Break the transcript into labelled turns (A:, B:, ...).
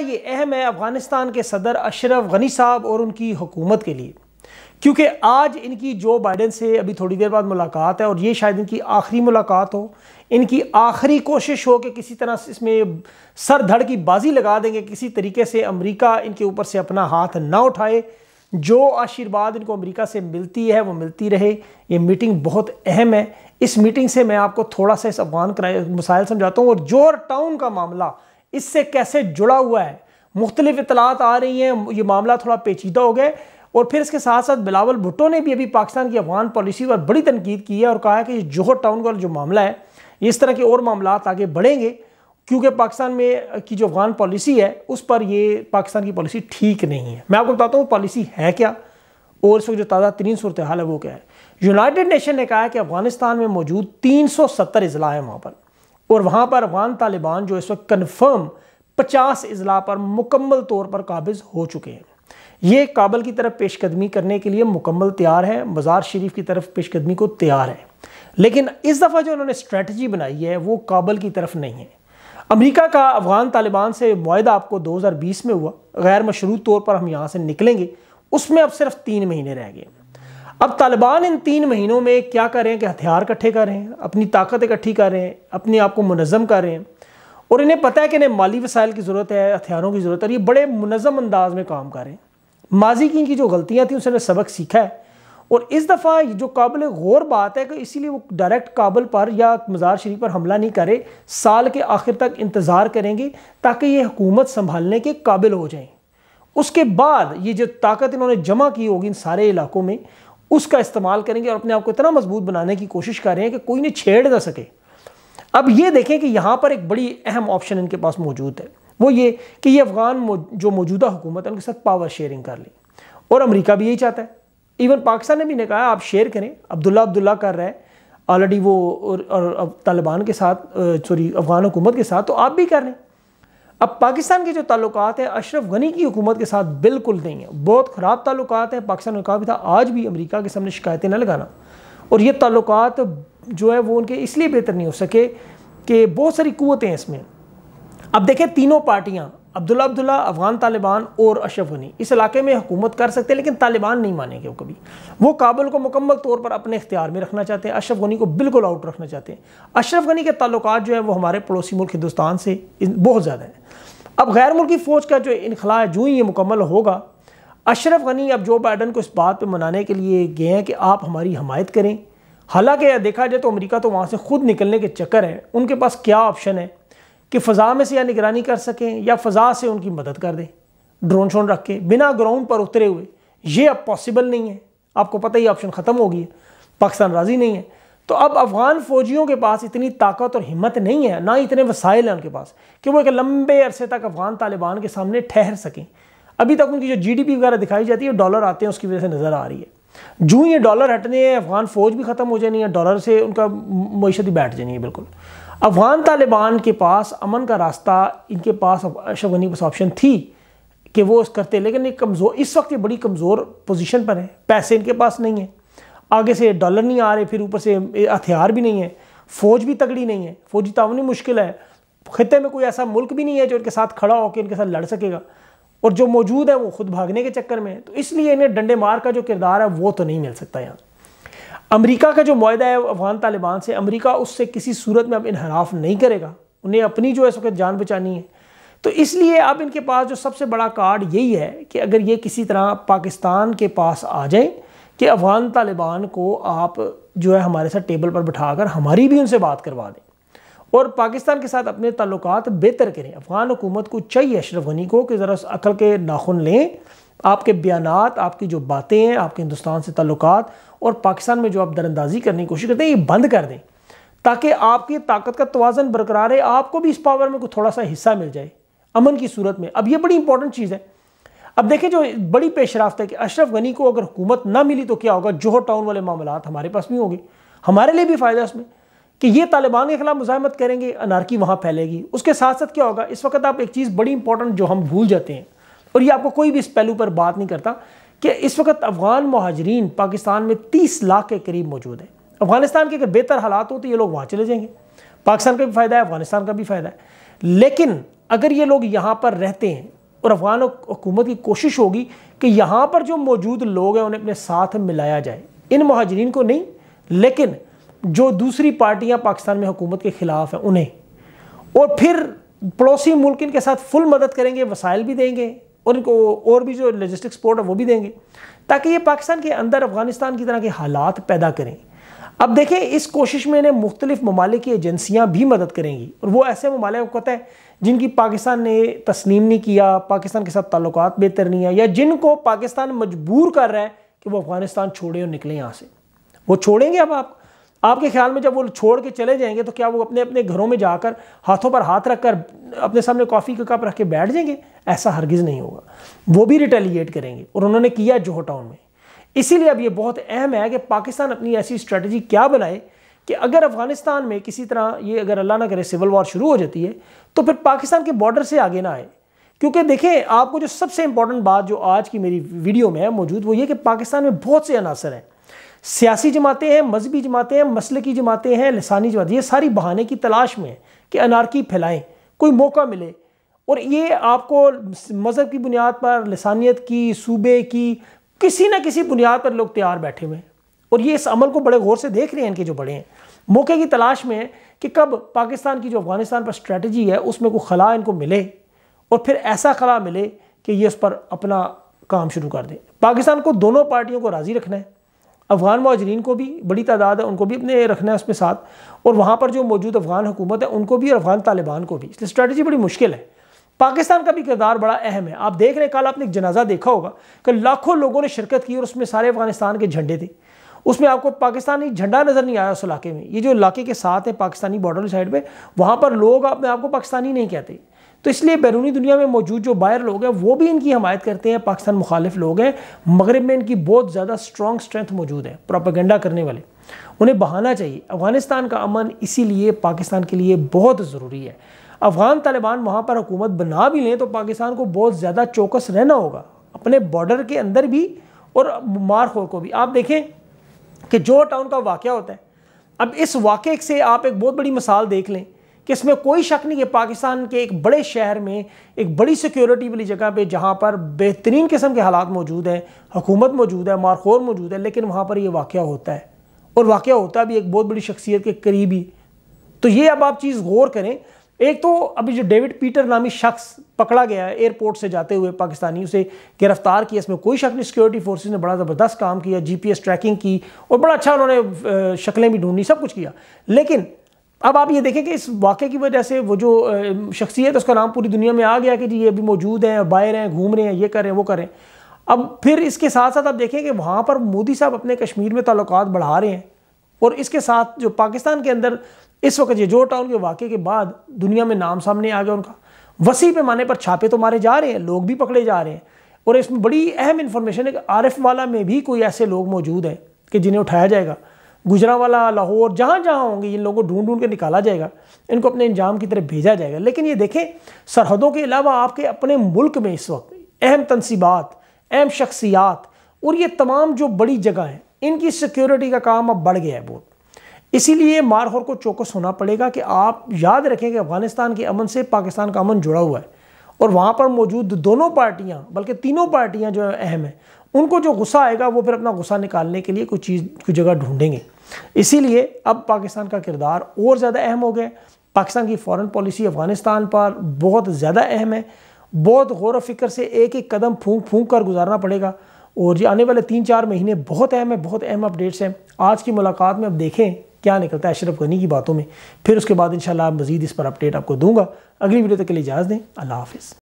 A: ये अहम है अफ़गानिस्तान के सदर अशरफ गनी साहब और उनकी हुकूमत के लिए क्योंकि आज इनकी जो बाइडन से अभी थोड़ी देर बाद मुलाकात है और ये शायद इनकी आखिरी मुलाकात हो इनकी आखिरी कोशिश हो कि किसी तरह से इसमें सर धड़ की बाजी लगा देंगे किसी तरीके से अमेरिका इनके ऊपर से अपना हाथ ना उठाए जो आशीर्वाद इनको अमेरिका से मिलती है वो मिलती रहे ये मीटिंग बहुत अहम है इस मीटिंग से मैं आपको थोड़ा सा इस अफगान मसायल समझाता हूँ और जोर टाउन का मामला इससे कैसे जुड़ा हुआ है मुख्तलिफ इतलात आ रही हैं ये मामला थोड़ा पेचीदा हो गया और फिर इसके साथ साथ बिलावल भुट्टो ने भी अभी पाकिस्तान की अफगान पॉलिसी पर बड़ी तनकीद की है और कहा है कि जोहर टाउन का जो मामला है इस तरह के और मामला आगे बढ़ेंगे क्योंकि पाकिस्तान में की जो अफगान पॉलिसी है उस पर ये पाकिस्तान की पॉलिसी ठीक नहीं है मैं आपको बताता हूँ पॉलिसी है क्या और इस वक्त जो ताज़ा तरीन सूरत हाल है वो क्या है यूनाइटेड नेशन ने कहा है कि अफगानिस्तान में मौजूद तीन सौ सत्तर अजला हैं वहाँ पर और वहाँ पर अफगान तालिबान जो इस वक्त कन्फर्म पचास अजला पर मुकम्मल तौर पर काबिज हो चुके हैं ये काबल की तरफ पेशकदमी करने के लिए मुकम्मल तैयार है मज़ार शरीफ की तरफ पेशकदमी को तैयार है लेकिन इस दफ़ा जो उन्होंने स्ट्रेटजी बनाई है वो काबल की तरफ नहीं है अमेरिका का अफगान तालिबान से माह आपको 2020 में हुआ गैर मशरूत तौर पर हम यहाँ से निकलेंगे उसमें अब सिर्फ तीन महीने रह गए अब तालिबान इन तीन महीनों में क्या कर रहे हैं कि हथियार इकट्ठे कर रहे हैं अपनी ताकत इकट्ठी कर रहे हैं अपने आप को मनज़म कर रहे हैं और इन्हें पता है कि इन्हें माली वसाइल की ज़रूरत है हथियारों की ज़रूरत है और ये बड़े मुनज़म अंदाज में काम कर रहे हैं माजी की इनकी जो गलतियाँ थी उसने सबक सीखा है और इस दफ़ा जो काबिल गौर बात है कि इसीलिए वो डायरेक्ट काबल पर या मज़ार शरीफ पर हमला नहीं करे साल के आखिर तक इंतज़ार करेंगे ताकि ये हुकूमत संभालने के काबिल हो जाए उसके बाद ये जो ताकत इन्होंने जमा की होगी इन सारे इलाकों में उसका इस्तेमाल करेंगे और अपने आप को इतना मजबूत बनाने की कोशिश कर रहे हैं कि कोई नहीं छेड़ ना सके अब ये देखें कि यहाँ पर एक बड़ी अहम ऑप्शन इनके पास मौजूद है वो ये कि ये अफगान जो मौजूदा हुकूमत है उनके साथ पावर शेयरिंग कर ली और अमेरिका भी यही चाहता है इवन पाकिस्तान ने भी नहीं कहा आप शेयर करें अब्दुल्ला अब्दुल्ला कर रहा है ऑलरेडी वो और, और, और तालिबान के साथ सॉरी अफगान हुकूमत के साथ तो आप भी कर लें अब पाकिस्तान के जो ताल्लुक हैं अशरफ गनी की हुकूमत के साथ बिल्कुल नहीं है बहुत ख़राब ताल्लुक हैं पाकिस्तान का भी था आज भी अमरीका के सामने शिकायतें न लगाना और ये ताल्लुक जो है वो उनके इसलिए बेहतर नहीं हो सके कि बहुत सारी कुतें हैं इसमें अब देखें तीनों पार्टियाँ अब्दुल्ला अब्दुल्ला अफ़गान तालिबान और अशरफ गनी इस इलाके में हुकूमत कर सकते हैं लेकिन तालिबान नहीं मानेंगे वो कभी वो काबुल को मुकम्मल तौर पर अपने इख्तियार में रखना चाहते हैं अशरफ गनी को बिल्कुल आउट रखना चाहते हैं अशरफ गनी के तल्लक जो है वो हमारे पड़ोसी मुल्क हिंदुस्तान से बहुत ज़्यादा है अब गैर मुल्की फ़ौज का जो इनखला जो ही ये मुकम्मल होगा अशरफ गनी अब जो बाइडन को इस बात पर मनाने के लिए गए हैं कि आप हमारी हमायत करें हालांकि देखा जाए तो अमेरिका तो वहाँ से खुद निकलने के चक्कर है उनके पास क्या ऑप्शन है कि फ़ज़ा में से या निगरानी कर सकें या फ़ज़ा से उनकी मदद कर दें ड्रोन शोन रख के बिना ग्राउंड पर उतरे हुए ये अब पॉसिबल नहीं है आपको पता ही ऑप्शन ख़त्म हो गई है पाकिस्तान राज़ी नहीं है तो अब अफ़गान फ़ौजियों के पास इतनी ताकत और हिम्मत नहीं है ना इतने वसाइल हैं उनके पास कि वो एक लंबे अरसे तक अफ़गान तालिबान के सामने ठहर सकें अभी तक उनकी जो जीडीपी वगैरह दिखाई जाती है डॉलर आते हैं उसकी वजह से नज़र आ रही है जूँ ये डॉलर हटने हैं अफ़गान फ़ौज भी ख़त्म हो जानी है डॉलर से उनका मीशत ही बैठ जानी है बिल्कुल अफ़गान तालिबान के पास अमन का रास्ता इनके पास अशरफ गनी पास ऑप्शन थी कि वो उस करते लेकिन ये कमज़ोर इस वक्त ये बड़ी कमज़ोर पोजीशन पर है पैसे इनके पास नहीं है आगे से डॉलर नहीं आ रहे फिर ऊपर से हथियार भी नहीं है फ़ौज भी तगड़ी नहीं है फौजी ही तो मुश्किल है खत्े में कोई ऐसा मुल्क भी नहीं है जो इनके साथ खड़ा होकर इनके साथ लड़ सकेगा और जो मौजूद है वो खुद भागने के चक्कर में है तो इसलिए इन्हें डंडे मार का जो किरदार है वो तो नहीं मिल सकता यहाँ अमेरिका का जो माहा है अफगान तालिबान से अमेरिका उससे किसी सूरत में अब इनहराफ नहीं करेगा उन्हें अपनी जो है इस वक्त जान बचानी है तो इसलिए अब इनके पास जो सबसे बड़ा कार्ड यही है कि अगर ये किसी तरह पाकिस्तान के पास आ जाए कि अफगान तालिबान को आप जो है हमारे साथ टेबल पर कर हमारी भी उनसे बात करवा दें और पाकिस्तान के साथ अपने ताल्लुकात बेहतर करें अफगान हुकूमत को चाहिए अशरफ गनी को कि ज़रा अकल के नाखुन लें आपके बयान आपकी जो बातें हैं आपके हिंदुस्तान से ताल्लुकात और पाकिस्तान में जो आप दरअंदाजी करने की कोशिश करते हैं ये बंद कर दें ताकि आपकी ताकत का तोज़न बरकरार है आपको भी इस पावर में कोई थोड़ा सा हिस्सा मिल जाए अमन की सूरत में अब ये बड़ी इंपॉर्टेंट चीज़ है अब देखें जो बड़ी पेशरफ्त है कि अशरफ गनी को अगर हुकूमत ना मिली तो क्या होगा जोहर टाउन वाले मामला हमारे पास भी होंगे हमारे लिए भी फ़ायदा उसमें कि ये तालिबान के खिलाफ मुजामत करेंगे अनारकी वहाँ फैलेगी उसके साथ साथ क्या होगा इस वक्त आप एक चीज़ बड़ी इंपॉर्टेंट जो हम भूल जाते हैं और ये आपको कोई भी इस पहलू पर बात नहीं करता कि इस वक्त अफ़गान महाजरीन पाकिस्तान में तीस लाख के करीब मौजूद हैं अफ़गानिस्तान के अगर बेहतर हालात हो तो ये लोग वहाँ चले जाएंगे पाकिस्तान का भी फ़ायदा है अफ़गानिस्तान का भी फ़ायदा है लेकिन अगर ये लोग यहाँ पर रहते हैं और अफ़गान हुकूमत की कोशिश होगी कि यहाँ पर जो मौजूद लोग हैं उन्हें अपने साथ मिलाया जाए इन महाजरीन को नहीं लेकिन जो दूसरी पार्टियाँ पाकिस्तान में हुकूमत के ख़िलाफ़ हैं उन्हें और फिर पड़ोसी मुल्क इनके साथ फुल मदद करेंगे वसाइल भी देंगे उनको और भी जो लॉजिस्टिक सपोर्ट है वो भी देंगे ताकि ये पाकिस्तान के अंदर अफगानिस्तान की तरह के हालात पैदा करें अब देखें इस कोशिश में इन्हें मुख्तलिफ ममालिक की एजेंसियाँ भी मदद करेंगी और वो ऐसे ममालिक आपको पता है जिनकी पाकिस्तान ने तस्लीम नहीं किया पाकिस्तान के साथ ताल्लुक बेहतर नहीं है या जिनको पाकिस्तान मजबूर कर रहा है कि वो अफगानिस्तान छोड़े और निकलें यहाँ से वो छोड़ेंगे अब आप आपके ख्याल में जब वो छोड़ के चले जाएंगे तो क्या वो अपने अपने घरों में जाकर हाथों पर हाथ रखकर अपने सामने कॉफ़ी का कप रख के बैठ जाएंगे ऐसा हरगिज़ नहीं होगा वो भी रिटेलिएट करेंगे और उन्होंने किया जोहो टाउन में इसीलिए अब ये बहुत अहम है कि पाकिस्तान अपनी ऐसी स्ट्रेटजी क्या बनाए कि अगर अफ़गानिस्तान में किसी तरह ये अगर अल्लाह ना करे सिविल वॉर शुरू हो जाती है तो फिर पाकिस्तान के बॉर्डर से आगे ना आए क्योंकि देखें आपको जो सबसे इंपॉर्टेंट बात जो आज की मेरी वीडियो में है मौजूद वो ये कि पाकिस्तान में बहुत से अनासर हैं सियासी जमातें हैं मजहबी जमातें हैं मसल की जमातें हैं लसानी जमात ये सारी बहाने की तलाश में है कि अनारकी फैलाएं कोई मौका मिले और ये आपको मज़हब की बुनियाद पर लसानियत की सूबे की किसी न किसी बुनियाद पर लोग तैयार बैठे हुए हैं और ये इस अमल को बड़े गौर से देख रहे हैं इनके जो बड़े हैं मौके की तलाश में है कि कब पाकिस्तान की जो अफगानिस्तान पर स्ट्रेटजी है उसमें कोई खला इनको मिले और फिर ऐसा खला मिले कि ये उस पर अपना काम शुरू कर दें पाकिस्तान को दोनों पार्टियों को राज़ी रखना है अफ़गान माजरीन को भी बड़ी तादाद है उनको भी अपने रखना है उसमें साथ और वहाँ पर जो मौजूद अफ़गान हुकूमत है उनको भी और अफ़गान तालिबान को भी इसलिए स्ट्रेटजी बड़ी मुश्किल है पाकिस्तान का भी किरदार बड़ा अहम है आप देख रहे हैं कल आपने एक जनाजा देखा होगा कि लाखों लोगों ने शिरकत की और उसमें सारे अफगानिस्तान के झंडे थे उसमें आपको पाकिस्तानी झंडा नज़र नहीं आया उस इलाके में ये जो इलाके के साथ है पाकिस्तानी बॉर्डर साइड पर वहाँ पर लोग अपने आपको पाकिस्तानी नहीं कहते तो इसलिए बैरूनी दुनिया में मौजूद जो बायर लोग हैं वो भी इनकी हमायत करते हैं पाकिस्तान मुखालिफ लोग हैं मगरब में इनकी बहुत ज़्यादा स्ट्रॉन्ग स्ट्रेंथ मौजूद है प्रोपागेंडा करने वाले उन्हें बहाना चाहिए अफगानिस्तान का अमन इसीलिए पाकिस्तान के लिए बहुत ज़रूरी है अफ़गान तालिबान वहाँ पर हुकूमत बना भी लें तो पाकिस्तान को बहुत ज़्यादा चौकस रहना होगा अपने बॉर्डर के अंदर भी और मारखोर को भी आप देखें कि जो टाउन का वाक़ होता है अब इस वाक़े से आप एक बहुत बड़ी मिसाल देख लें कि इसमें कोई शक नहीं है पाकिस्तान के एक बड़े शहर में एक बड़ी सिक्योरिटी वाली जगह पे जहाँ पर बेहतरीन किस्म के हालात मौजूद हैं हुकूमत मौजूद है मारखोर मौजूद है लेकिन वहाँ पर यह वाक़ होता है और वाक़ होता भी एक बहुत बड़ी शख्सियत के करीबी तो ये अब आप चीज़ गौर करें एक तो अभी जो डेविड पीटर नामी शख्स पकड़ा गया है एयरपोर्ट से जाते हुए पाकिस्तानी उसे गिरफ्तार किया इसमें कोई शक नहीं सिक्योरिटी फोर्सेज ने बड़ा ज़बरदस्त काम किया जीपीएस ट्रैकिंग की और बड़ा अच्छा उन्होंने शक्लें भी ढूंढनी सब कुछ किया लेकिन अब आप ये देखें कि इस वाक़े की वजह से वो जो शख्सियत उसका नाम पूरी दुनिया में आ गया कि जी ये अभी मौजूद हैं बाहर हैं घूम रहे हैं ये कर रहे हैं वो करें अब फिर इसके साथ साथ आप देखें कि वहाँ पर मोदी साहब अपने कश्मीर में ताल्लुक बढ़ा रहे हैं और इसके साथ जो पाकिस्तान के अंदर इस वक्त ये जो टाउन के वाक़े के बाद दुनिया में नाम सामने आ गया उनका वसी पैमाने पर छापे तो मारे जा रहे हैं लोग भी पकड़े जा रहे हैं और इसमें बड़ी अहम इन्फॉर्मेशन है कि आरफ वाला में भी कोई ऐसे लोग मौजूद हैं कि जिन्हें उठाया जाएगा गुजरावाला लाहौर जहाँ जहाँ होंगे इन लोगों को ढूंढ ढूंढ के निकाला जाएगा इनको अपने इंजाम की तरफ भेजा जाएगा लेकिन ये देखें सरहदों के अलावा आपके अपने मुल्क में इस वक्त अहम तनसीबात अहम शख्सियात और ये तमाम जो बड़ी जगह हैं इनकी सिक्योरिटी का काम अब बढ़ गया है बहुत इसीलिए मारहोर को चौकस होना पड़ेगा कि आप याद रखें कि अफगानिस्तान के अमन से पाकिस्तान का अमन जुड़ा हुआ है और वहाँ पर मौजूद दोनों पार्टियाँ बल्कि तीनों पार्टियाँ जो अहम हैं उनको जो गुस्सा आएगा वो फिर अपना गुस्सा निकालने के लिए कोई चीज़ कोई जगह ढूंढेंगे इसीलिए अब पाकिस्तान का किरदार और ज़्यादा अहम हो गया पाकिस्तान की फॉरेन पॉलिसी अफगानिस्तान पर बहुत ज़्यादा अहम है बहुत गौर व फिक्र से एक एक कदम फूंक फूंक कर गुजारना पड़ेगा और ये आने वाले तीन चार महीने बहुत अहम है बहुत अहम अपडेट्स हैं आज की मुलाकात में अब देखें क्या निकलता है अशरफ गनी की बातों में फिर उसके बाद इन मज़ीद इस पर अपडेट आपको दूंगा अगली वीडियो तक के लिए इजाज़ दें अल्लाह हाफिज़